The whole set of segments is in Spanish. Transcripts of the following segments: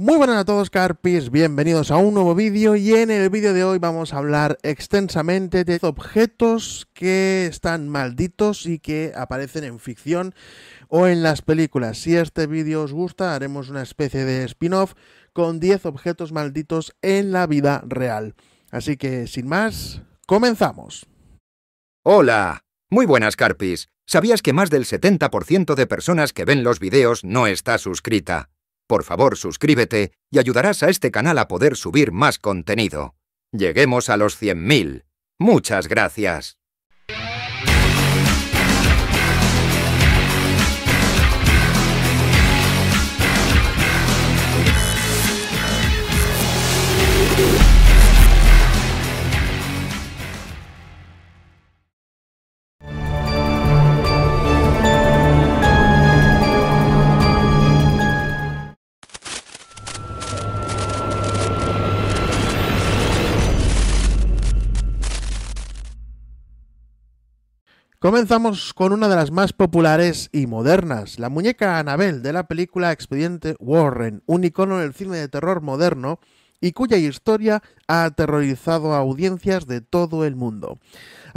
Muy buenas a todos carpis, bienvenidos a un nuevo vídeo y en el vídeo de hoy vamos a hablar extensamente de objetos que están malditos y que aparecen en ficción o en las películas. Si este vídeo os gusta haremos una especie de spin-off con 10 objetos malditos en la vida real. Así que sin más, comenzamos. Hola, muy buenas carpis. ¿Sabías que más del 70% de personas que ven los vídeos no está suscrita? Por favor, suscríbete y ayudarás a este canal a poder subir más contenido. Lleguemos a los 100.000. Muchas gracias. Comenzamos con una de las más populares y modernas, la muñeca Anabel de la película Expediente Warren, un icono del cine de terror moderno y cuya historia ha aterrorizado a audiencias de todo el mundo.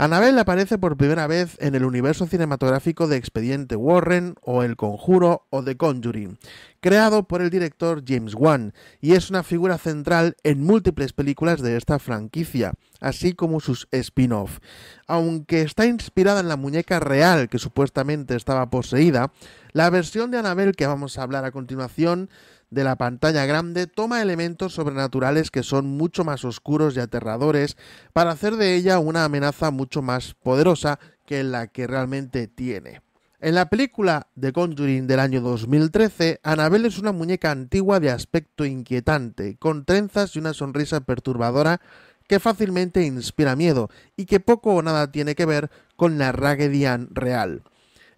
Annabelle aparece por primera vez en el universo cinematográfico de Expediente Warren o El Conjuro o The Conjuring, creado por el director James Wan, y es una figura central en múltiples películas de esta franquicia, así como sus spin offs Aunque está inspirada en la muñeca real que supuestamente estaba poseída, la versión de Annabelle que vamos a hablar a continuación de la pantalla grande toma elementos sobrenaturales que son mucho más oscuros y aterradores para hacer de ella una amenaza mucho más poderosa que la que realmente tiene. En la película The Conjuring del año 2013, Annabelle es una muñeca antigua de aspecto inquietante, con trenzas y una sonrisa perturbadora que fácilmente inspira miedo y que poco o nada tiene que ver con la Raggedy Ann real.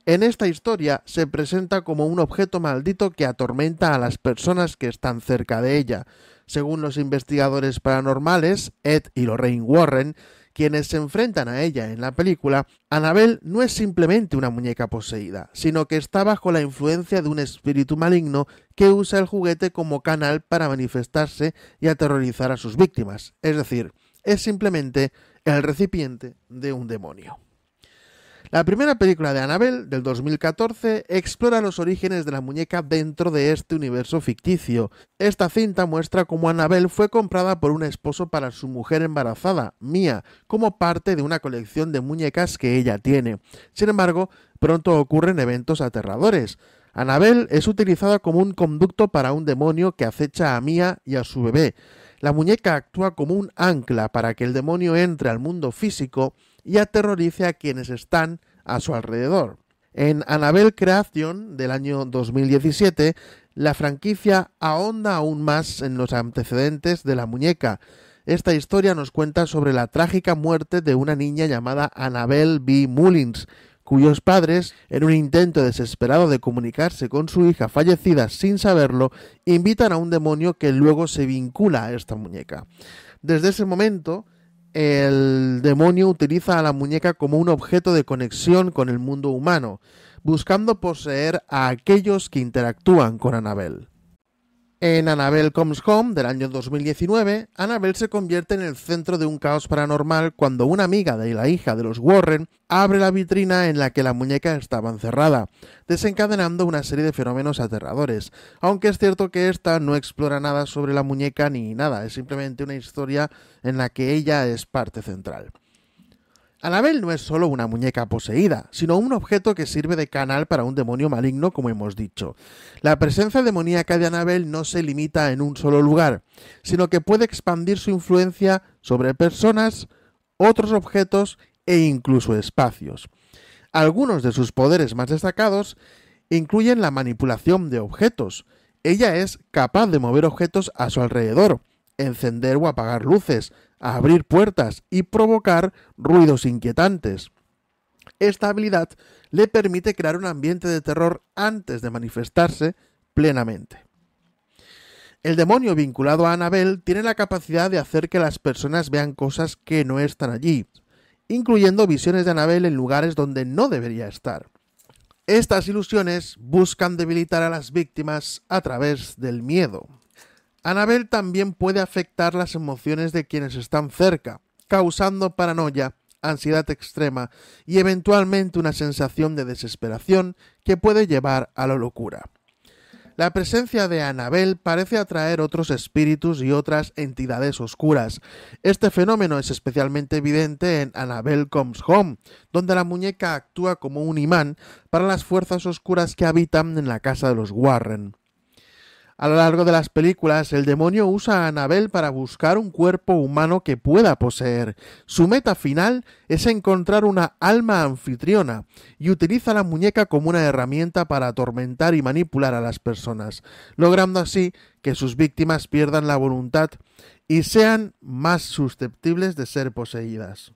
En esta historia se presenta como un objeto maldito que atormenta a las personas que están cerca de ella. Según los investigadores paranormales, Ed y Lorraine Warren, quienes se enfrentan a ella en la película, Annabel no es simplemente una muñeca poseída, sino que está bajo la influencia de un espíritu maligno que usa el juguete como canal para manifestarse y aterrorizar a sus víctimas. Es decir, es simplemente el recipiente de un demonio. La primera película de Annabelle, del 2014, explora los orígenes de la muñeca dentro de este universo ficticio. Esta cinta muestra cómo Annabelle fue comprada por un esposo para su mujer embarazada, Mia, como parte de una colección de muñecas que ella tiene. Sin embargo, pronto ocurren eventos aterradores. Annabelle es utilizada como un conducto para un demonio que acecha a Mia y a su bebé. La muñeca actúa como un ancla para que el demonio entre al mundo físico y aterrorice a quienes están a su alrededor. En Annabelle Creation del año 2017, la franquicia ahonda aún más en los antecedentes de la muñeca. Esta historia nos cuenta sobre la trágica muerte de una niña llamada Annabelle B. Mullins, cuyos padres, en un intento desesperado de comunicarse con su hija fallecida sin saberlo, invitan a un demonio que luego se vincula a esta muñeca. Desde ese momento, el demonio utiliza a la muñeca como un objeto de conexión con el mundo humano, buscando poseer a aquellos que interactúan con Anabel. En Annabelle Comes Home del año 2019, Annabelle se convierte en el centro de un caos paranormal cuando una amiga de la hija de los Warren abre la vitrina en la que la muñeca estaba encerrada, desencadenando una serie de fenómenos aterradores. Aunque es cierto que esta no explora nada sobre la muñeca ni nada, es simplemente una historia en la que ella es parte central. Anabel no es solo una muñeca poseída, sino un objeto que sirve de canal para un demonio maligno, como hemos dicho. La presencia demoníaca de Anabel no se limita en un solo lugar, sino que puede expandir su influencia sobre personas, otros objetos e incluso espacios. Algunos de sus poderes más destacados incluyen la manipulación de objetos. Ella es capaz de mover objetos a su alrededor, encender o apagar luces, abrir puertas y provocar ruidos inquietantes. Esta habilidad le permite crear un ambiente de terror antes de manifestarse plenamente. El demonio vinculado a Anabel tiene la capacidad de hacer que las personas vean cosas que no están allí, incluyendo visiones de Anabel en lugares donde no debería estar. Estas ilusiones buscan debilitar a las víctimas a través del miedo. Anabel también puede afectar las emociones de quienes están cerca, causando paranoia, ansiedad extrema y eventualmente una sensación de desesperación que puede llevar a la locura. La presencia de Anabel parece atraer otros espíritus y otras entidades oscuras. Este fenómeno es especialmente evidente en Anabel Comes Home, donde la muñeca actúa como un imán para las fuerzas oscuras que habitan en la casa de los Warren. A lo largo de las películas, el demonio usa a Anabel para buscar un cuerpo humano que pueda poseer. Su meta final es encontrar una alma anfitriona y utiliza la muñeca como una herramienta para atormentar y manipular a las personas, logrando así que sus víctimas pierdan la voluntad y sean más susceptibles de ser poseídas.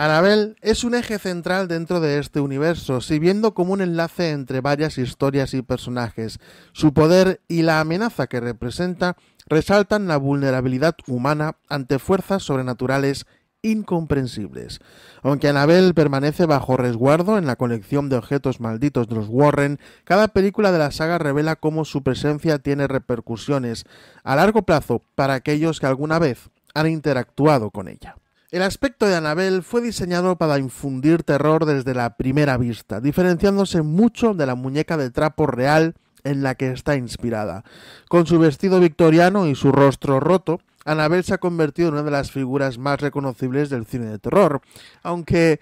Anabel es un eje central dentro de este universo, sirviendo como un enlace entre varias historias y personajes. Su poder y la amenaza que representa resaltan la vulnerabilidad humana ante fuerzas sobrenaturales incomprensibles. Aunque Anabel permanece bajo resguardo en la colección de objetos malditos de los Warren, cada película de la saga revela cómo su presencia tiene repercusiones a largo plazo para aquellos que alguna vez han interactuado con ella. El aspecto de Annabelle fue diseñado para infundir terror desde la primera vista, diferenciándose mucho de la muñeca de trapo real en la que está inspirada. Con su vestido victoriano y su rostro roto, Annabelle se ha convertido en una de las figuras más reconocibles del cine de terror, aunque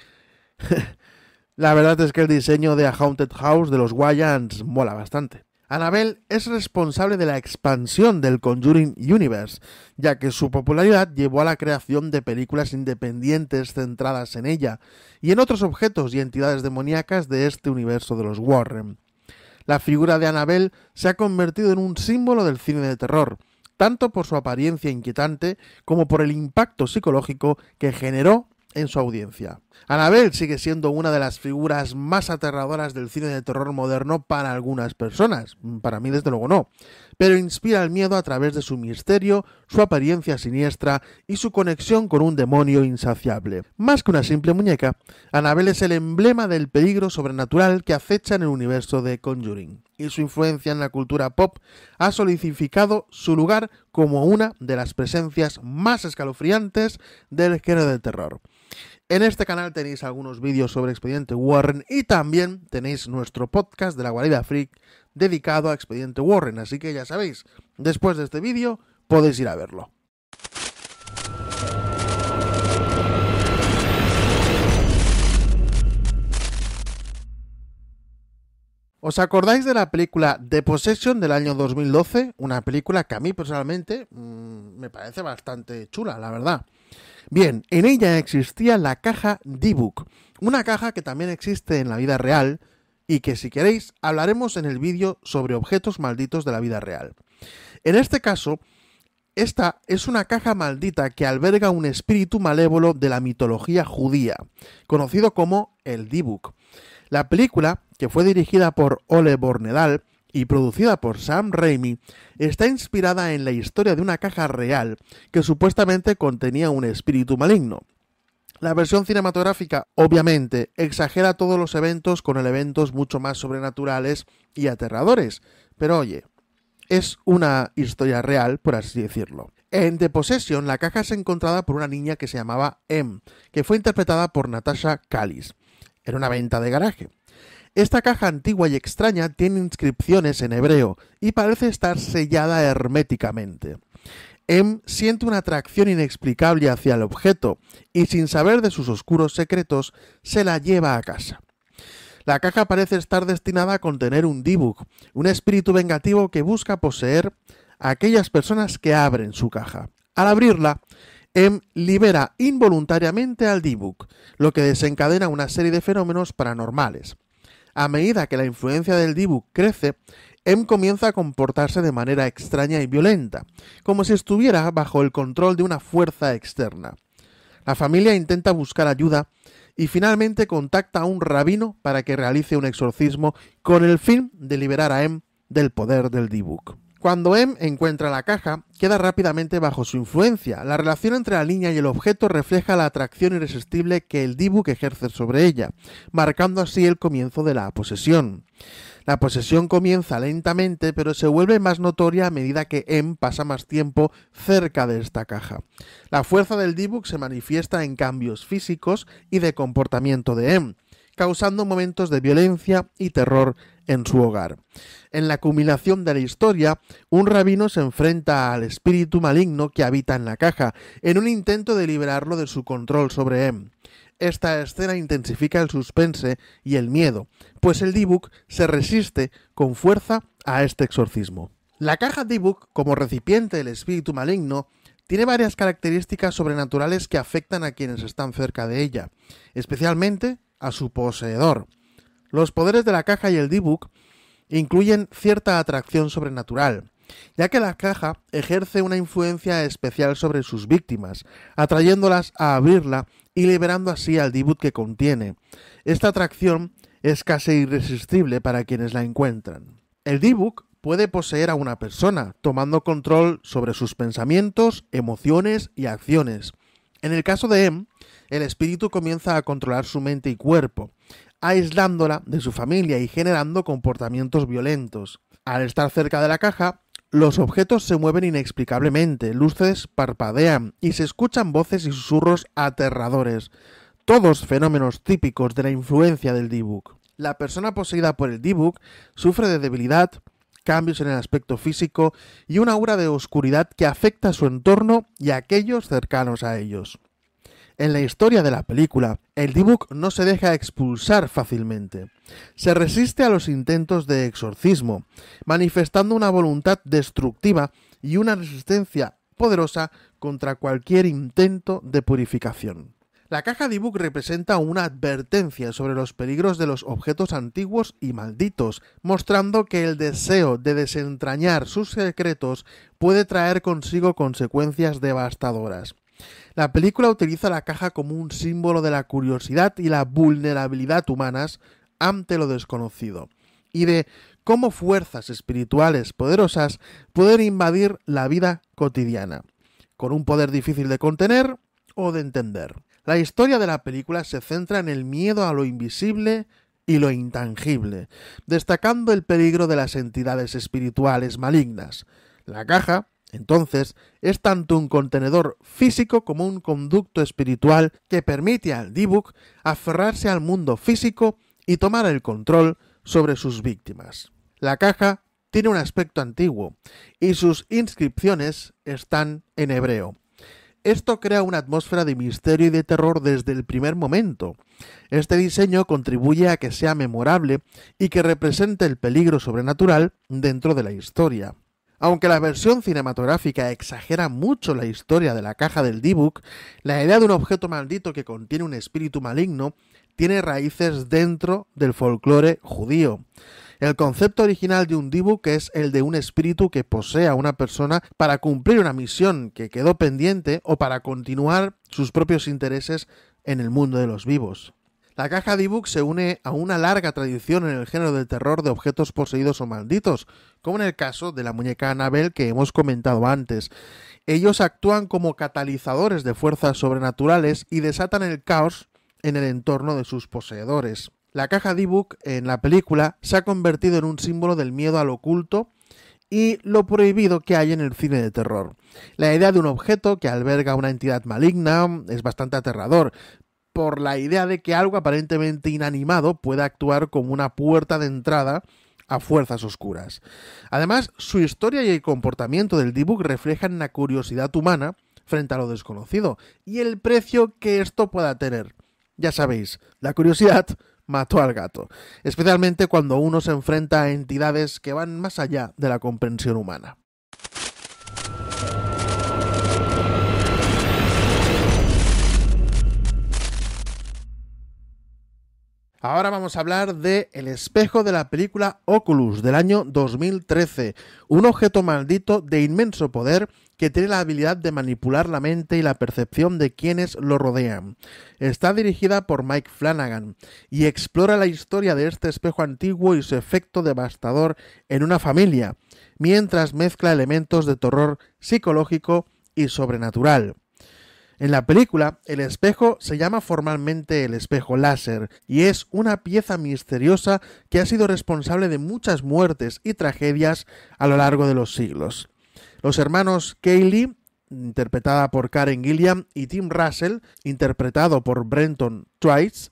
la verdad es que el diseño de A Haunted House de los Wayans mola bastante. Annabelle es responsable de la expansión del Conjuring Universe, ya que su popularidad llevó a la creación de películas independientes centradas en ella y en otros objetos y entidades demoníacas de este universo de los Warren. La figura de Annabelle se ha convertido en un símbolo del cine de terror, tanto por su apariencia inquietante como por el impacto psicológico que generó en su audiencia. Annabelle sigue siendo una de las figuras más aterradoras del cine de terror moderno para algunas personas, para mí desde luego no, pero inspira el miedo a través de su misterio, su apariencia siniestra y su conexión con un demonio insaciable. Más que una simple muñeca, Annabelle es el emblema del peligro sobrenatural que acecha en el universo de Conjuring y su influencia en la cultura pop ha solidificado su lugar como una de las presencias más escalofriantes del género del terror. En este canal tenéis algunos vídeos sobre Expediente Warren y también tenéis nuestro podcast de la Guarida Freak dedicado a Expediente Warren, así que ya sabéis, después de este vídeo podéis ir a verlo. ¿Os acordáis de la película The Possession del año 2012? Una película que a mí personalmente mm, me parece bastante chula, la verdad. Bien, en ella existía la caja D-Book, una caja que también existe en la vida real y que si queréis hablaremos en el vídeo sobre objetos malditos de la vida real. En este caso, esta es una caja maldita que alberga un espíritu malévolo de la mitología judía, conocido como el D-Book. La película que fue dirigida por Ole Bornedal y producida por Sam Raimi, está inspirada en la historia de una caja real que supuestamente contenía un espíritu maligno. La versión cinematográfica, obviamente, exagera todos los eventos con elementos mucho más sobrenaturales y aterradores, pero oye, es una historia real, por así decirlo. En The Possession, la caja es encontrada por una niña que se llamaba Em, que fue interpretada por Natasha Callis. Era una venta de garaje. Esta caja antigua y extraña tiene inscripciones en hebreo y parece estar sellada herméticamente. Em siente una atracción inexplicable hacia el objeto y sin saber de sus oscuros secretos se la lleva a casa. La caja parece estar destinada a contener un dibuk, un espíritu vengativo que busca poseer a aquellas personas que abren su caja. Al abrirla, Em libera involuntariamente al Dibuk, lo que desencadena una serie de fenómenos paranormales. A medida que la influencia del dibuk crece, Em comienza a comportarse de manera extraña y violenta, como si estuviera bajo el control de una fuerza externa. La familia intenta buscar ayuda y finalmente contacta a un rabino para que realice un exorcismo con el fin de liberar a Em del poder del Dibuk. Cuando M encuentra la caja, queda rápidamente bajo su influencia. La relación entre la línea y el objeto refleja la atracción irresistible que el Dibuk ejerce sobre ella, marcando así el comienzo de la posesión. La posesión comienza lentamente, pero se vuelve más notoria a medida que M pasa más tiempo cerca de esta caja. La fuerza del Dibuk se manifiesta en cambios físicos y de comportamiento de M, causando momentos de violencia y terror en su hogar. En la culminación de la historia, un rabino se enfrenta al espíritu maligno que habita en la caja, en un intento de liberarlo de su control sobre él. Esta escena intensifica el suspense y el miedo, pues el Dibuk se resiste con fuerza a este exorcismo. La caja Dibuk, como recipiente del espíritu maligno, tiene varias características sobrenaturales que afectan a quienes están cerca de ella, especialmente a su poseedor. Los poderes de la caja y el d incluyen cierta atracción sobrenatural, ya que la caja ejerce una influencia especial sobre sus víctimas, atrayéndolas a abrirla y liberando así al d que contiene. Esta atracción es casi irresistible para quienes la encuentran. El d puede poseer a una persona, tomando control sobre sus pensamientos, emociones y acciones. En el caso de M, em, el espíritu comienza a controlar su mente y cuerpo, aislándola de su familia y generando comportamientos violentos. Al estar cerca de la caja, los objetos se mueven inexplicablemente, luces parpadean y se escuchan voces y susurros aterradores, todos fenómenos típicos de la influencia del d La persona poseída por el D-Book sufre de debilidad, cambios en el aspecto físico y una aura de oscuridad que afecta a su entorno y a aquellos cercanos a ellos. En la historia de la película, el Dibuk no se deja expulsar fácilmente. Se resiste a los intentos de exorcismo, manifestando una voluntad destructiva y una resistencia poderosa contra cualquier intento de purificación. La caja Dibuk representa una advertencia sobre los peligros de los objetos antiguos y malditos, mostrando que el deseo de desentrañar sus secretos puede traer consigo consecuencias devastadoras. La película utiliza la caja como un símbolo de la curiosidad y la vulnerabilidad humanas ante lo desconocido, y de cómo fuerzas espirituales poderosas pueden invadir la vida cotidiana, con un poder difícil de contener o de entender. La historia de la película se centra en el miedo a lo invisible y lo intangible, destacando el peligro de las entidades espirituales malignas. La caja entonces, es tanto un contenedor físico como un conducto espiritual que permite al D-Book aferrarse al mundo físico y tomar el control sobre sus víctimas. La caja tiene un aspecto antiguo y sus inscripciones están en hebreo. Esto crea una atmósfera de misterio y de terror desde el primer momento. Este diseño contribuye a que sea memorable y que represente el peligro sobrenatural dentro de la historia. Aunque la versión cinematográfica exagera mucho la historia de la caja del D-Book, la idea de un objeto maldito que contiene un espíritu maligno tiene raíces dentro del folclore judío. El concepto original de un D-Book es el de un espíritu que posee a una persona para cumplir una misión que quedó pendiente o para continuar sus propios intereses en el mundo de los vivos. La caja de ebook se une a una larga tradición en el género del terror de objetos poseídos o malditos, como en el caso de la muñeca Annabelle que hemos comentado antes. Ellos actúan como catalizadores de fuerzas sobrenaturales y desatan el caos en el entorno de sus poseedores. La caja de ebook en la película se ha convertido en un símbolo del miedo al oculto y lo prohibido que hay en el cine de terror. La idea de un objeto que alberga una entidad maligna es bastante aterrador, por la idea de que algo aparentemente inanimado pueda actuar como una puerta de entrada a fuerzas oscuras. Además, su historia y el comportamiento del D-Book reflejan la curiosidad humana frente a lo desconocido y el precio que esto pueda tener. Ya sabéis, la curiosidad mató al gato, especialmente cuando uno se enfrenta a entidades que van más allá de la comprensión humana. Ahora vamos a hablar de El espejo de la película Oculus del año 2013, un objeto maldito de inmenso poder que tiene la habilidad de manipular la mente y la percepción de quienes lo rodean. Está dirigida por Mike Flanagan y explora la historia de este espejo antiguo y su efecto devastador en una familia, mientras mezcla elementos de terror psicológico y sobrenatural. En la película, el espejo se llama formalmente el espejo láser y es una pieza misteriosa que ha sido responsable de muchas muertes y tragedias a lo largo de los siglos. Los hermanos Cayley, interpretada por Karen Gilliam, y Tim Russell, interpretado por Brenton Trice,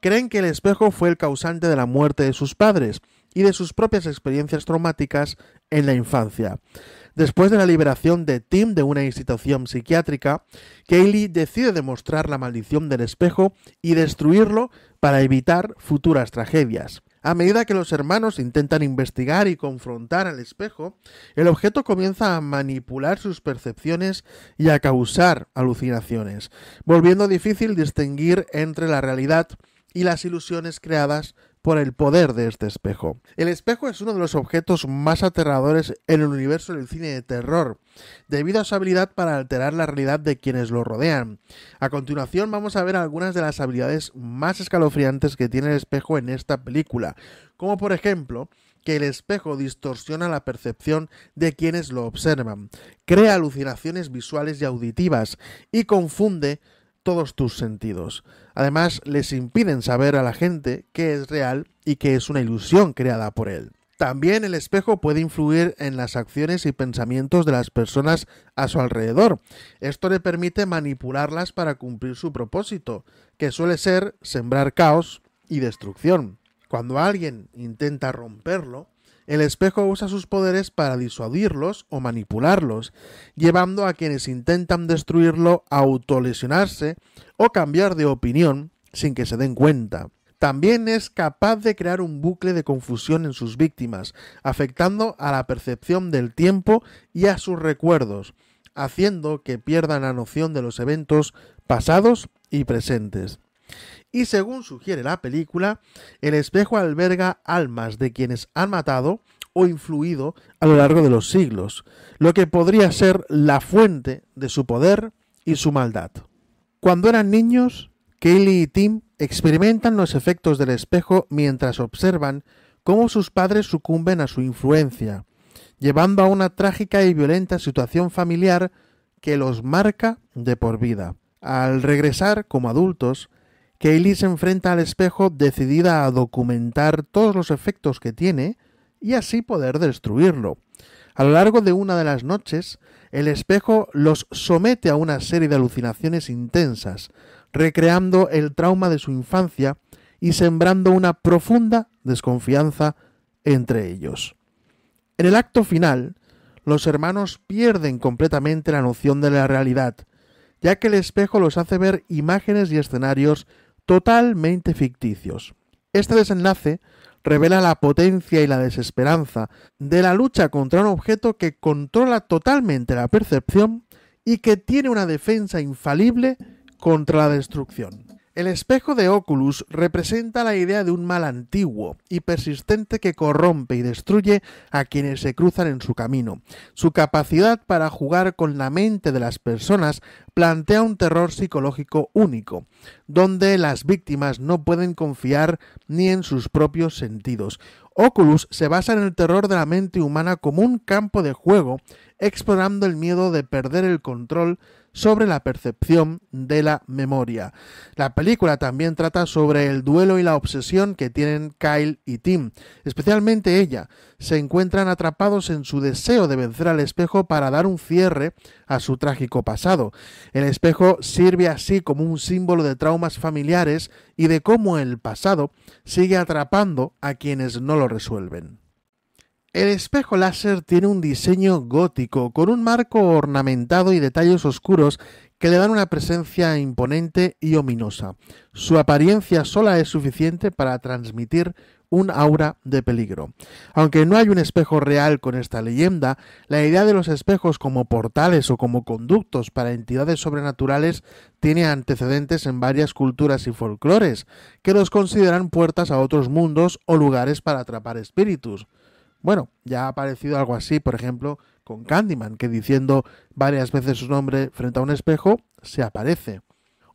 creen que el espejo fue el causante de la muerte de sus padres y de sus propias experiencias traumáticas en la infancia. Después de la liberación de Tim de una institución psiquiátrica, Kaylee decide demostrar la maldición del espejo y destruirlo para evitar futuras tragedias. A medida que los hermanos intentan investigar y confrontar al espejo, el objeto comienza a manipular sus percepciones y a causar alucinaciones, volviendo difícil distinguir entre la realidad y las ilusiones creadas por el poder de este espejo. El espejo es uno de los objetos más aterradores en el universo del cine de terror, debido a su habilidad para alterar la realidad de quienes lo rodean. A continuación vamos a ver algunas de las habilidades más escalofriantes que tiene el espejo en esta película, como por ejemplo que el espejo distorsiona la percepción de quienes lo observan, crea alucinaciones visuales y auditivas y confunde todos tus sentidos. Además, les impiden saber a la gente que es real y que es una ilusión creada por él. También el espejo puede influir en las acciones y pensamientos de las personas a su alrededor. Esto le permite manipularlas para cumplir su propósito, que suele ser sembrar caos y destrucción. Cuando alguien intenta romperlo, el espejo usa sus poderes para disuadirlos o manipularlos, llevando a quienes intentan destruirlo a autolesionarse o cambiar de opinión sin que se den cuenta. También es capaz de crear un bucle de confusión en sus víctimas, afectando a la percepción del tiempo y a sus recuerdos, haciendo que pierdan la noción de los eventos pasados y presentes y según sugiere la película, el espejo alberga almas de quienes han matado o influido a lo largo de los siglos, lo que podría ser la fuente de su poder y su maldad. Cuando eran niños, Kaylee y Tim experimentan los efectos del espejo mientras observan cómo sus padres sucumben a su influencia, llevando a una trágica y violenta situación familiar que los marca de por vida. Al regresar como adultos, Kaylee se enfrenta al espejo decidida a documentar todos los efectos que tiene y así poder destruirlo. A lo largo de una de las noches, el espejo los somete a una serie de alucinaciones intensas, recreando el trauma de su infancia y sembrando una profunda desconfianza entre ellos. En el acto final, los hermanos pierden completamente la noción de la realidad, ya que el espejo los hace ver imágenes y escenarios totalmente ficticios. Este desenlace revela la potencia y la desesperanza de la lucha contra un objeto que controla totalmente la percepción y que tiene una defensa infalible contra la destrucción. El espejo de Oculus representa la idea de un mal antiguo y persistente que corrompe y destruye a quienes se cruzan en su camino. Su capacidad para jugar con la mente de las personas plantea un terror psicológico único, donde las víctimas no pueden confiar ni en sus propios sentidos. Oculus se basa en el terror de la mente humana como un campo de juego, explorando el miedo de perder el control sobre la percepción de la memoria. La película también trata sobre el duelo y la obsesión que tienen Kyle y Tim, especialmente ella. Se encuentran atrapados en su deseo de vencer al espejo para dar un cierre a su trágico pasado. El espejo sirve así como un símbolo de traumas familiares y de cómo el pasado sigue atrapando a quienes no lo resuelven. El espejo láser tiene un diseño gótico, con un marco ornamentado y detalles oscuros que le dan una presencia imponente y ominosa. Su apariencia sola es suficiente para transmitir un aura de peligro. Aunque no hay un espejo real con esta leyenda, la idea de los espejos como portales o como conductos para entidades sobrenaturales tiene antecedentes en varias culturas y folclores, que los consideran puertas a otros mundos o lugares para atrapar espíritus. Bueno, ya ha aparecido algo así, por ejemplo, con Candyman, que diciendo varias veces su nombre frente a un espejo, se aparece.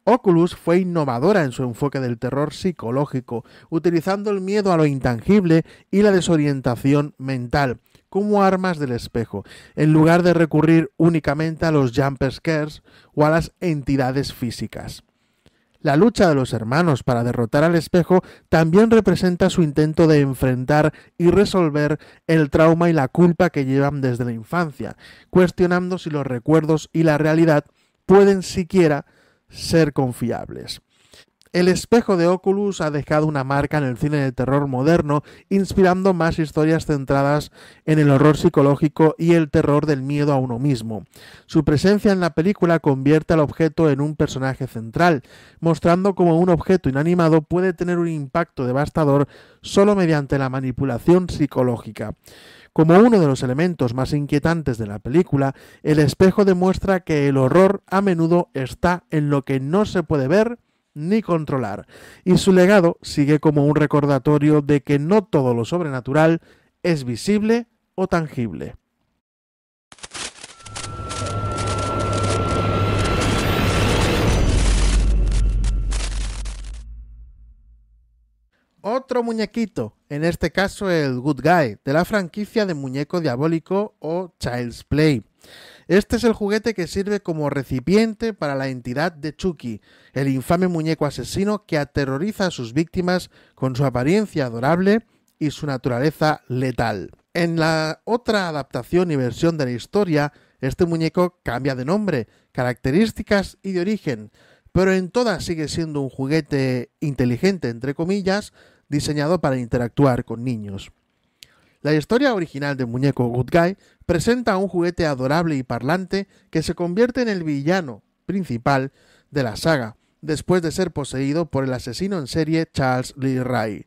Oculus fue innovadora en su enfoque del terror psicológico, utilizando el miedo a lo intangible y la desorientación mental como armas del espejo, en lugar de recurrir únicamente a los jumpers scares o a las entidades físicas. La lucha de los hermanos para derrotar al espejo también representa su intento de enfrentar y resolver el trauma y la culpa que llevan desde la infancia, cuestionando si los recuerdos y la realidad pueden siquiera ser confiables. El espejo de Oculus ha dejado una marca en el cine de terror moderno, inspirando más historias centradas en el horror psicológico y el terror del miedo a uno mismo. Su presencia en la película convierte al objeto en un personaje central, mostrando cómo un objeto inanimado puede tener un impacto devastador solo mediante la manipulación psicológica. Como uno de los elementos más inquietantes de la película, el espejo demuestra que el horror a menudo está en lo que no se puede ver, ni controlar. Y su legado sigue como un recordatorio de que no todo lo sobrenatural es visible o tangible. Otro muñequito, en este caso el Good Guy, de la franquicia de muñeco diabólico o Child's Play. Este es el juguete que sirve como recipiente para la entidad de Chucky, el infame muñeco asesino que aterroriza a sus víctimas con su apariencia adorable y su naturaleza letal. En la otra adaptación y versión de la historia, este muñeco cambia de nombre, características y de origen, pero en todas sigue siendo un juguete inteligente, entre comillas, diseñado para interactuar con niños. La historia original de Muñeco Good Guy presenta a un juguete adorable y parlante que se convierte en el villano principal de la saga, después de ser poseído por el asesino en serie Charles Lee Ray.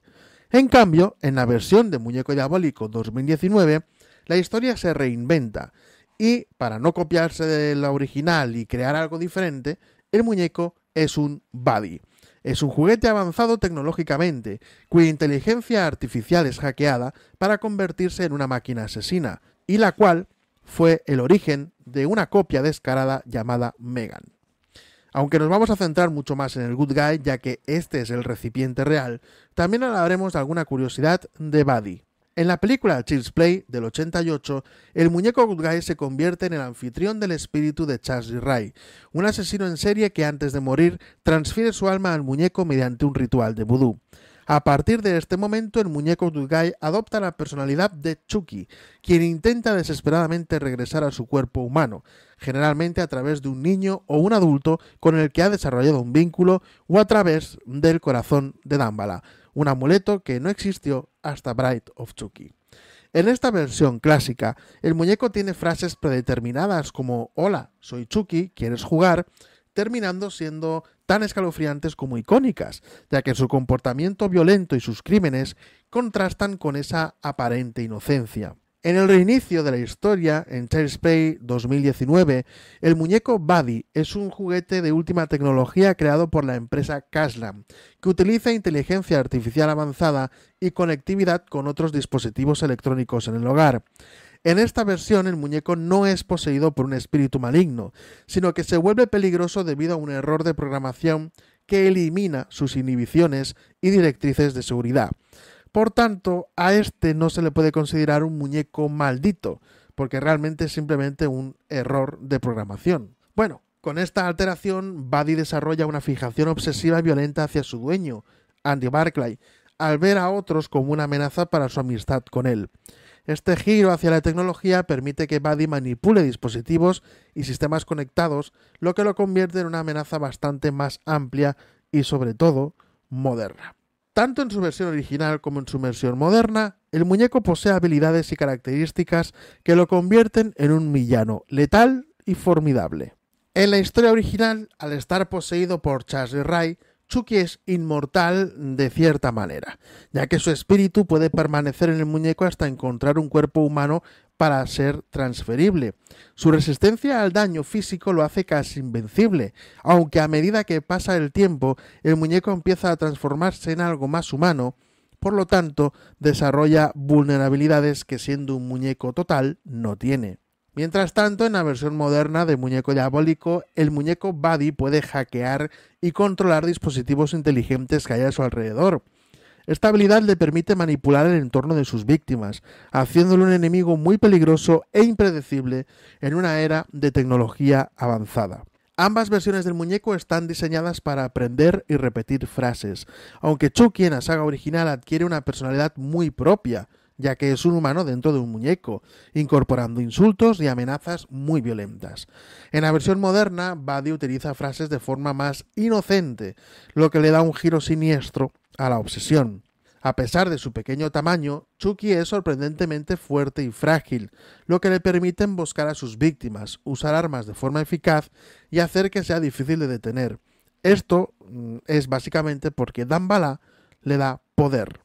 En cambio, en la versión de Muñeco Diabólico 2019, la historia se reinventa y, para no copiarse de la original y crear algo diferente, el muñeco es un buddy es un juguete avanzado tecnológicamente, cuya inteligencia artificial es hackeada para convertirse en una máquina asesina, y la cual fue el origen de una copia descarada llamada Megan. Aunque nos vamos a centrar mucho más en el Good Guy, ya que este es el recipiente real, también hablaremos de alguna curiosidad de Buddy, en la película Child's Play del 88, el muñeco Good se convierte en el anfitrión del espíritu de Charlie Ray, un asesino en serie que antes de morir transfiere su alma al muñeco mediante un ritual de vudú. A partir de este momento, el muñeco Good adopta la personalidad de Chucky, quien intenta desesperadamente regresar a su cuerpo humano, generalmente a través de un niño o un adulto con el que ha desarrollado un vínculo o a través del corazón de Dámbala un amuleto que no existió hasta *Bright of Chucky. En esta versión clásica, el muñeco tiene frases predeterminadas como Hola, soy Chucky, ¿quieres jugar? terminando siendo tan escalofriantes como icónicas, ya que su comportamiento violento y sus crímenes contrastan con esa aparente inocencia. En el reinicio de la historia, en Child's 2019, el muñeco Buddy es un juguete de última tecnología creado por la empresa Caslam, que utiliza inteligencia artificial avanzada y conectividad con otros dispositivos electrónicos en el hogar. En esta versión el muñeco no es poseído por un espíritu maligno, sino que se vuelve peligroso debido a un error de programación que elimina sus inhibiciones y directrices de seguridad. Por tanto, a este no se le puede considerar un muñeco maldito, porque realmente es simplemente un error de programación. Bueno, con esta alteración, Buddy desarrolla una fijación obsesiva y violenta hacia su dueño, Andy Barclay, al ver a otros como una amenaza para su amistad con él. Este giro hacia la tecnología permite que Buddy manipule dispositivos y sistemas conectados, lo que lo convierte en una amenaza bastante más amplia y sobre todo moderna. Tanto en su versión original como en su versión moderna, el muñeco posee habilidades y características que lo convierten en un villano letal y formidable. En la historia original, al estar poseído por Charles Ray, Chucky es inmortal de cierta manera, ya que su espíritu puede permanecer en el muñeco hasta encontrar un cuerpo humano para ser transferible. Su resistencia al daño físico lo hace casi invencible, aunque a medida que pasa el tiempo el muñeco empieza a transformarse en algo más humano, por lo tanto desarrolla vulnerabilidades que siendo un muñeco total no tiene. Mientras tanto, en la versión moderna de Muñeco Diabólico, el muñeco Buddy puede hackear y controlar dispositivos inteligentes que hay a su alrededor. Esta habilidad le permite manipular el entorno de sus víctimas, haciéndole un enemigo muy peligroso e impredecible en una era de tecnología avanzada. Ambas versiones del muñeco están diseñadas para aprender y repetir frases, aunque Chucky en la saga original adquiere una personalidad muy propia, ya que es un humano dentro de un muñeco, incorporando insultos y amenazas muy violentas. En la versión moderna, Badi utiliza frases de forma más inocente, lo que le da un giro siniestro a la obsesión. A pesar de su pequeño tamaño, Chucky es sorprendentemente fuerte y frágil, lo que le permite emboscar a sus víctimas, usar armas de forma eficaz y hacer que sea difícil de detener. Esto mm, es básicamente porque Dambala le da poder.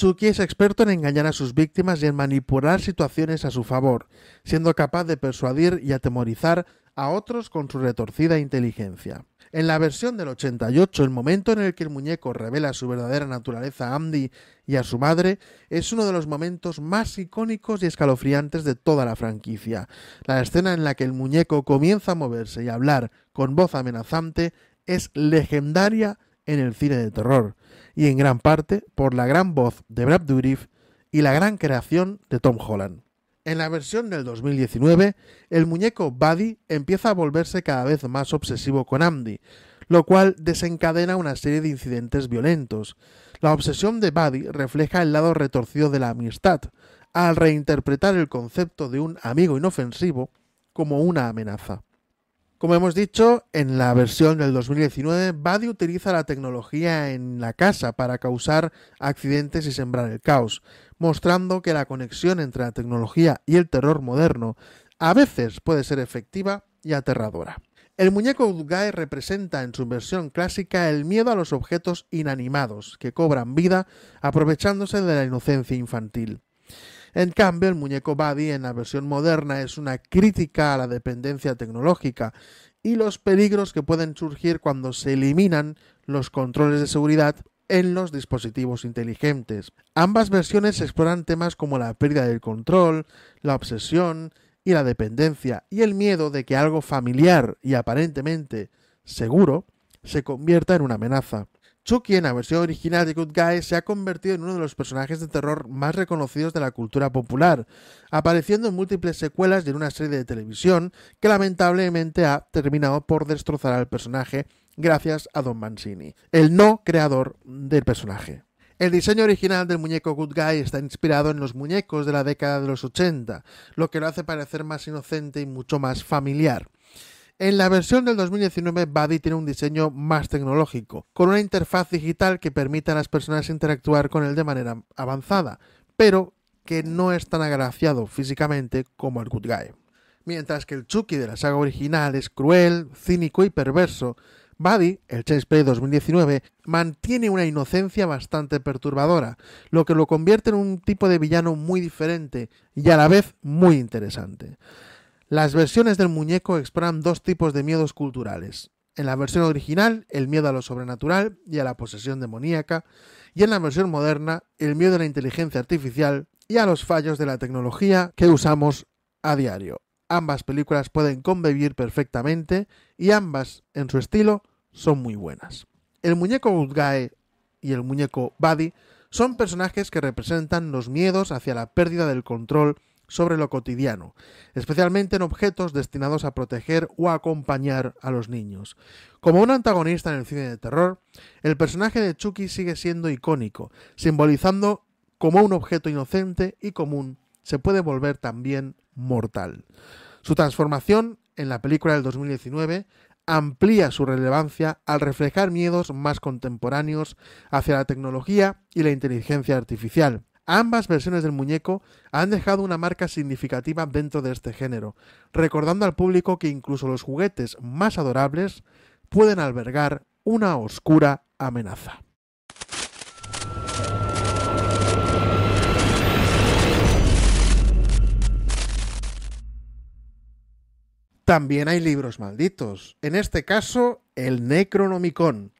Chucky es experto en engañar a sus víctimas y en manipular situaciones a su favor, siendo capaz de persuadir y atemorizar a otros con su retorcida inteligencia. En la versión del 88, el momento en el que el muñeco revela su verdadera naturaleza a Andy y a su madre es uno de los momentos más icónicos y escalofriantes de toda la franquicia. La escena en la que el muñeco comienza a moverse y a hablar con voz amenazante es legendaria en el cine de terror, y en gran parte por la gran voz de Brad Dourif y la gran creación de Tom Holland. En la versión del 2019, el muñeco Buddy empieza a volverse cada vez más obsesivo con Andy, lo cual desencadena una serie de incidentes violentos. La obsesión de Buddy refleja el lado retorcido de la amistad, al reinterpretar el concepto de un amigo inofensivo como una amenaza. Como hemos dicho, en la versión del 2019, Buddy utiliza la tecnología en la casa para causar accidentes y sembrar el caos, mostrando que la conexión entre la tecnología y el terror moderno a veces puede ser efectiva y aterradora. El muñeco Guy representa en su versión clásica el miedo a los objetos inanimados que cobran vida aprovechándose de la inocencia infantil. En cambio, el muñeco Buddy en la versión moderna es una crítica a la dependencia tecnológica y los peligros que pueden surgir cuando se eliminan los controles de seguridad en los dispositivos inteligentes. Ambas versiones exploran temas como la pérdida del control, la obsesión y la dependencia y el miedo de que algo familiar y aparentemente seguro se convierta en una amenaza. Chucky en la versión original de Good Guy, se ha convertido en uno de los personajes de terror más reconocidos de la cultura popular, apareciendo en múltiples secuelas y en una serie de televisión que lamentablemente ha terminado por destrozar al personaje gracias a Don Mancini, el no creador del personaje. El diseño original del muñeco Good Guy está inspirado en los muñecos de la década de los 80, lo que lo hace parecer más inocente y mucho más familiar. En la versión del 2019, Buddy tiene un diseño más tecnológico, con una interfaz digital que permite a las personas interactuar con él de manera avanzada, pero que no es tan agraciado físicamente como el Good Guy. Mientras que el Chucky de la saga original es cruel, cínico y perverso, Buddy, el Chase Play 2019, mantiene una inocencia bastante perturbadora, lo que lo convierte en un tipo de villano muy diferente y a la vez muy interesante. Las versiones del muñeco exploran dos tipos de miedos culturales. En la versión original, el miedo a lo sobrenatural y a la posesión demoníaca, y en la versión moderna, el miedo a la inteligencia artificial y a los fallos de la tecnología que usamos a diario. Ambas películas pueden convivir perfectamente y ambas, en su estilo, son muy buenas. El muñeco Guy y el muñeco Buddy son personajes que representan los miedos hacia la pérdida del control sobre lo cotidiano, especialmente en objetos destinados a proteger o acompañar a los niños. Como un antagonista en el cine de terror, el personaje de Chucky sigue siendo icónico, simbolizando cómo un objeto inocente y común se puede volver también mortal. Su transformación en la película del 2019 amplía su relevancia al reflejar miedos más contemporáneos hacia la tecnología y la inteligencia artificial, Ambas versiones del muñeco han dejado una marca significativa dentro de este género, recordando al público que incluso los juguetes más adorables pueden albergar una oscura amenaza. También hay libros malditos, en este caso el Necronomicon,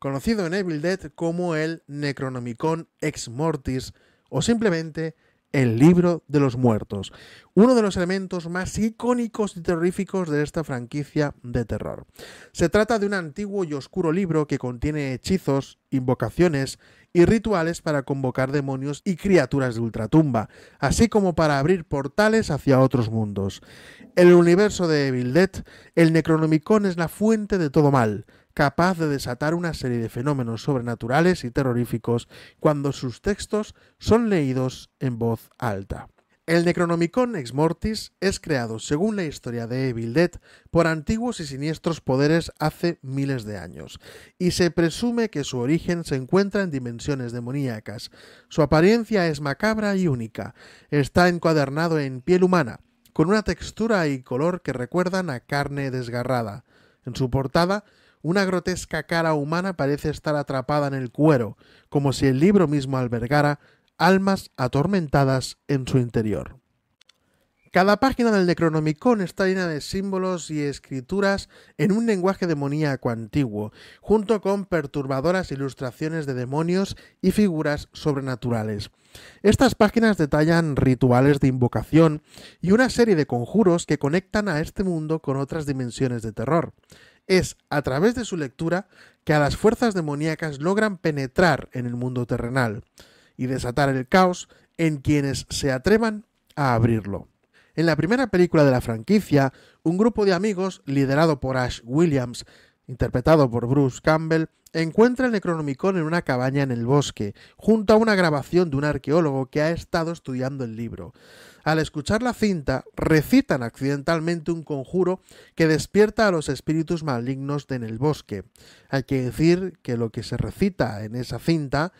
conocido en Evil Dead como el Necronomicon Ex Mortis o simplemente el libro de los muertos, uno de los elementos más icónicos y terroríficos de esta franquicia de terror. Se trata de un antiguo y oscuro libro que contiene hechizos, invocaciones y rituales para convocar demonios y criaturas de ultratumba, así como para abrir portales hacia otros mundos. En el universo de Evil Dead, el Necronomicon es la fuente de todo mal, capaz de desatar una serie de fenómenos sobrenaturales y terroríficos cuando sus textos son leídos en voz alta. El Necronomicon Ex Mortis es creado, según la historia de Evil Dead, por antiguos y siniestros poderes hace miles de años, y se presume que su origen se encuentra en dimensiones demoníacas. Su apariencia es macabra y única. Está encuadernado en piel humana, con una textura y color que recuerdan a carne desgarrada. En su portada una grotesca cara humana parece estar atrapada en el cuero, como si el libro mismo albergara almas atormentadas en su interior. Cada página del Necronomicon está llena de símbolos y escrituras en un lenguaje demoníaco antiguo, junto con perturbadoras ilustraciones de demonios y figuras sobrenaturales. Estas páginas detallan rituales de invocación y una serie de conjuros que conectan a este mundo con otras dimensiones de terror es a través de su lectura que a las fuerzas demoníacas logran penetrar en el mundo terrenal y desatar el caos en quienes se atrevan a abrirlo. En la primera película de la franquicia, un grupo de amigos, liderado por Ash Williams, interpretado por Bruce Campbell, encuentra el Necronomicon en una cabaña en el bosque, junto a una grabación de un arqueólogo que ha estado estudiando el libro al escuchar la cinta, recitan accidentalmente un conjuro que despierta a los espíritus malignos en el bosque. Hay que decir que lo que se recita en esa cinta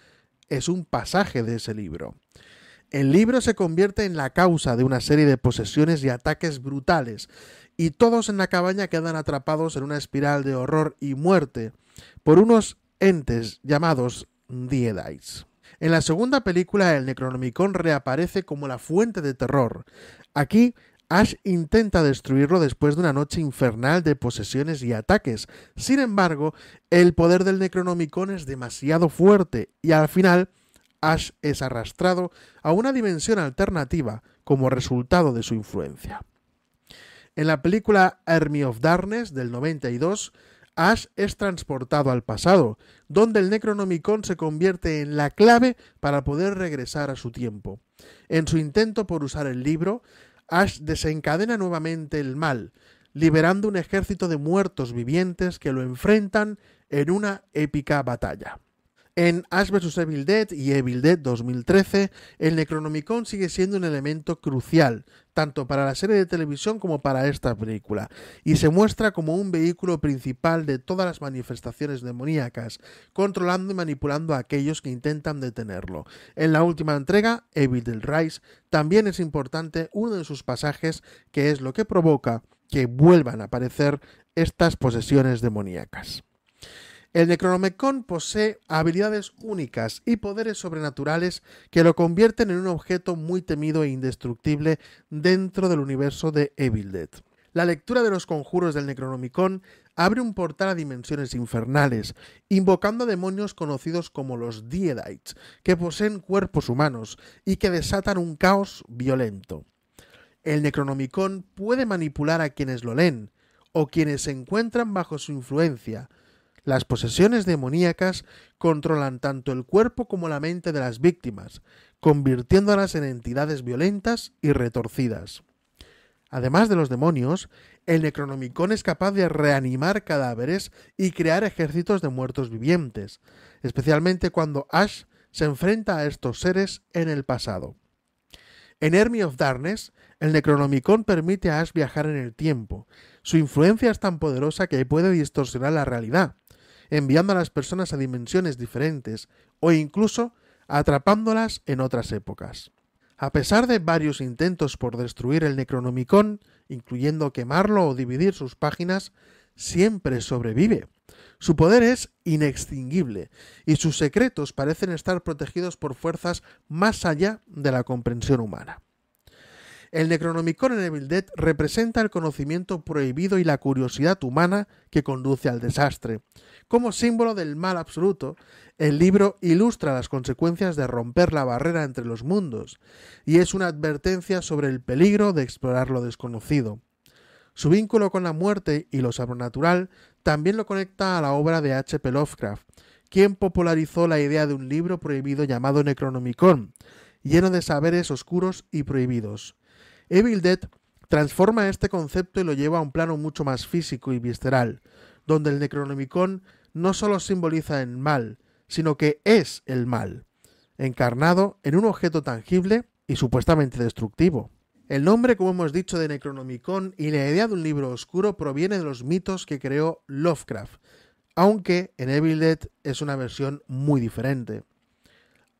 es un pasaje de ese libro. El libro se convierte en la causa de una serie de posesiones y ataques brutales, y todos en la cabaña quedan atrapados en una espiral de horror y muerte por unos entes llamados Diedites. En la segunda película, el Necronomicon reaparece como la fuente de terror. Aquí, Ash intenta destruirlo después de una noche infernal de posesiones y ataques. Sin embargo, el poder del Necronomicon es demasiado fuerte y al final Ash es arrastrado a una dimensión alternativa como resultado de su influencia. En la película Army of Darkness del 92, Ash es transportado al pasado, donde el Necronomicon se convierte en la clave para poder regresar a su tiempo. En su intento por usar el libro, Ash desencadena nuevamente el mal, liberando un ejército de muertos vivientes que lo enfrentan en una épica batalla. En Ash vs. Evil Dead y Evil Dead 2013, el Necronomicon sigue siendo un elemento crucial, tanto para la serie de televisión como para esta película, y se muestra como un vehículo principal de todas las manifestaciones demoníacas, controlando y manipulando a aquellos que intentan detenerlo. En la última entrega, Evil Dead Rise, también es importante uno de sus pasajes que es lo que provoca que vuelvan a aparecer estas posesiones demoníacas. El Necronomicon posee habilidades únicas y poderes sobrenaturales que lo convierten en un objeto muy temido e indestructible dentro del universo de Evil Dead. La lectura de los conjuros del Necronomicon abre un portal a dimensiones infernales, invocando demonios conocidos como los Diedites, que poseen cuerpos humanos y que desatan un caos violento. El Necronomicon puede manipular a quienes lo leen o quienes se encuentran bajo su influencia, las posesiones demoníacas controlan tanto el cuerpo como la mente de las víctimas, convirtiéndolas en entidades violentas y retorcidas. Además de los demonios, el Necronomicon es capaz de reanimar cadáveres y crear ejércitos de muertos vivientes, especialmente cuando Ash se enfrenta a estos seres en el pasado. En Hermy of Darkness, el Necronomicon permite a Ash viajar en el tiempo. Su influencia es tan poderosa que puede distorsionar la realidad, enviando a las personas a dimensiones diferentes o incluso atrapándolas en otras épocas. A pesar de varios intentos por destruir el Necronomicon, incluyendo quemarlo o dividir sus páginas, siempre sobrevive. Su poder es inextinguible y sus secretos parecen estar protegidos por fuerzas más allá de la comprensión humana. El Necronomicon en Evil Dead representa el conocimiento prohibido y la curiosidad humana que conduce al desastre. Como símbolo del mal absoluto, el libro ilustra las consecuencias de romper la barrera entre los mundos y es una advertencia sobre el peligro de explorar lo desconocido. Su vínculo con la muerte y lo sobrenatural también lo conecta a la obra de H.P. Lovecraft, quien popularizó la idea de un libro prohibido llamado Necronomicon, lleno de saberes oscuros y prohibidos. Evil Dead transforma este concepto y lo lleva a un plano mucho más físico y visceral, donde el Necronomicon no solo simboliza el mal, sino que es el mal, encarnado en un objeto tangible y supuestamente destructivo. El nombre, como hemos dicho, de Necronomicon y la idea de un libro oscuro proviene de los mitos que creó Lovecraft, aunque en Evil Dead es una versión muy diferente.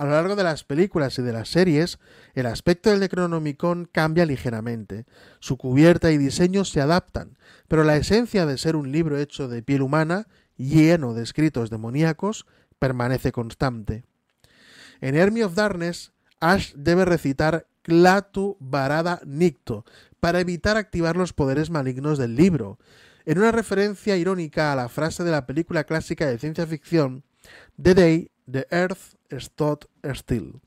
A lo largo de las películas y de las series, el aspecto del Necronomicon cambia ligeramente. Su cubierta y diseño se adaptan, pero la esencia de ser un libro hecho de piel humana, lleno de escritos demoníacos, permanece constante. En Hermy of Darkness, Ash debe recitar Clatu Barada Nicto para evitar activar los poderes malignos del libro. En una referencia irónica a la frase de la película clásica de ciencia ficción The Day the Earth Stott Still.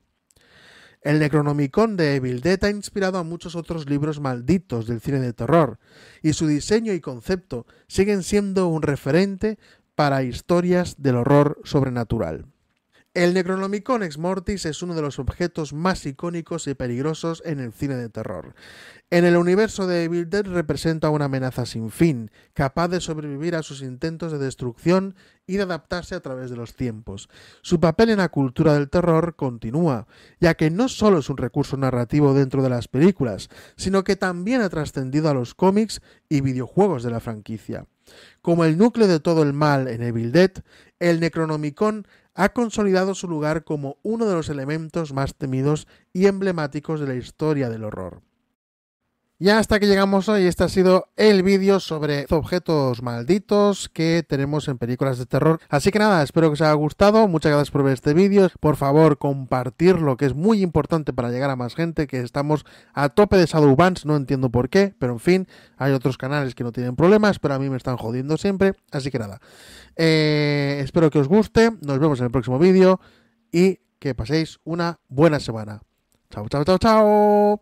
El Necronomicon de Evil Dead ha inspirado a muchos otros libros malditos del cine de terror, y su diseño y concepto siguen siendo un referente para historias del horror sobrenatural. El Necronomicon Ex Mortis es uno de los objetos más icónicos y peligrosos en el cine de terror. En el universo de Evil Dead representa una amenaza sin fin, capaz de sobrevivir a sus intentos de destrucción y de adaptarse a través de los tiempos. Su papel en la cultura del terror continúa, ya que no solo es un recurso narrativo dentro de las películas, sino que también ha trascendido a los cómics y videojuegos de la franquicia. Como el núcleo de todo el mal en Evil Dead, el Necronomicon ha consolidado su lugar como uno de los elementos más temidos y emblemáticos de la historia del horror. Y hasta que llegamos hoy, este ha sido el vídeo sobre objetos malditos que tenemos en películas de terror. Así que nada, espero que os haya gustado, muchas gracias por ver este vídeo, por favor compartirlo, que es muy importante para llegar a más gente, que estamos a tope de Shadowbans, no entiendo por qué, pero en fin, hay otros canales que no tienen problemas, pero a mí me están jodiendo siempre, así que nada, eh, espero que os guste, nos vemos en el próximo vídeo y que paséis una buena semana. Chao, chao, chao, chao.